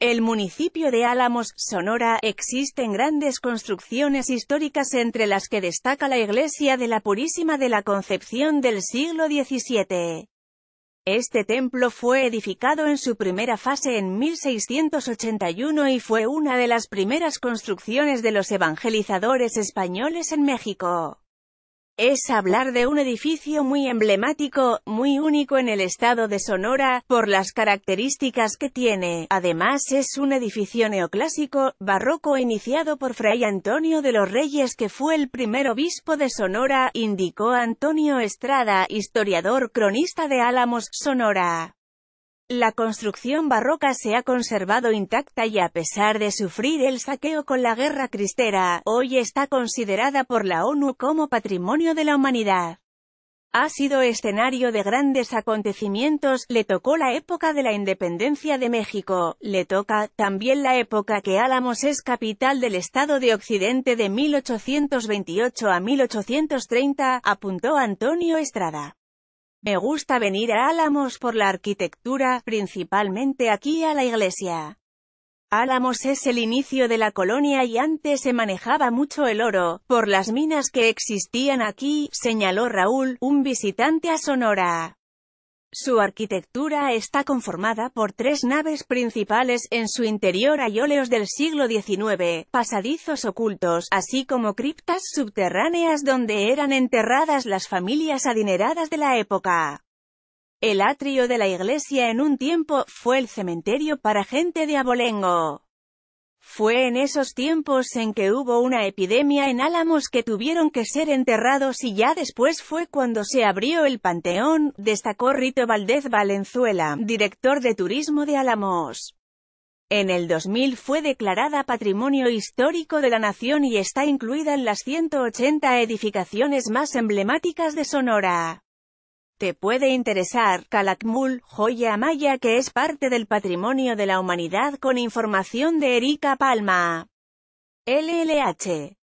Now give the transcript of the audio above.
El municipio de Álamos, Sonora, existen grandes construcciones históricas entre las que destaca la iglesia de la Purísima de la Concepción del siglo XVII. Este templo fue edificado en su primera fase en 1681 y fue una de las primeras construcciones de los evangelizadores españoles en México es hablar de un edificio muy emblemático, muy único en el estado de Sonora, por las características que tiene. Además es un edificio neoclásico, barroco iniciado por Fray Antonio de los Reyes que fue el primer obispo de Sonora, indicó Antonio Estrada, historiador cronista de Álamos, Sonora. La construcción barroca se ha conservado intacta y a pesar de sufrir el saqueo con la guerra cristera, hoy está considerada por la ONU como Patrimonio de la Humanidad. Ha sido escenario de grandes acontecimientos, le tocó la época de la independencia de México, le toca también la época que Álamos es capital del Estado de Occidente de 1828 a 1830, apuntó Antonio Estrada. Me gusta venir a Álamos por la arquitectura, principalmente aquí a la iglesia. Álamos es el inicio de la colonia y antes se manejaba mucho el oro, por las minas que existían aquí, señaló Raúl, un visitante a Sonora. Su arquitectura está conformada por tres naves principales, en su interior hay óleos del siglo XIX, pasadizos ocultos, así como criptas subterráneas donde eran enterradas las familias adineradas de la época. El atrio de la iglesia en un tiempo, fue el cementerio para gente de abolengo. Fue en esos tiempos en que hubo una epidemia en Álamos que tuvieron que ser enterrados y ya después fue cuando se abrió el panteón, destacó Rito Valdez Valenzuela, director de turismo de Álamos. En el 2000 fue declarada Patrimonio Histórico de la Nación y está incluida en las 180 edificaciones más emblemáticas de Sonora. Te puede interesar, Calakmul, joya maya que es parte del patrimonio de la humanidad con información de Erika Palma. LLH.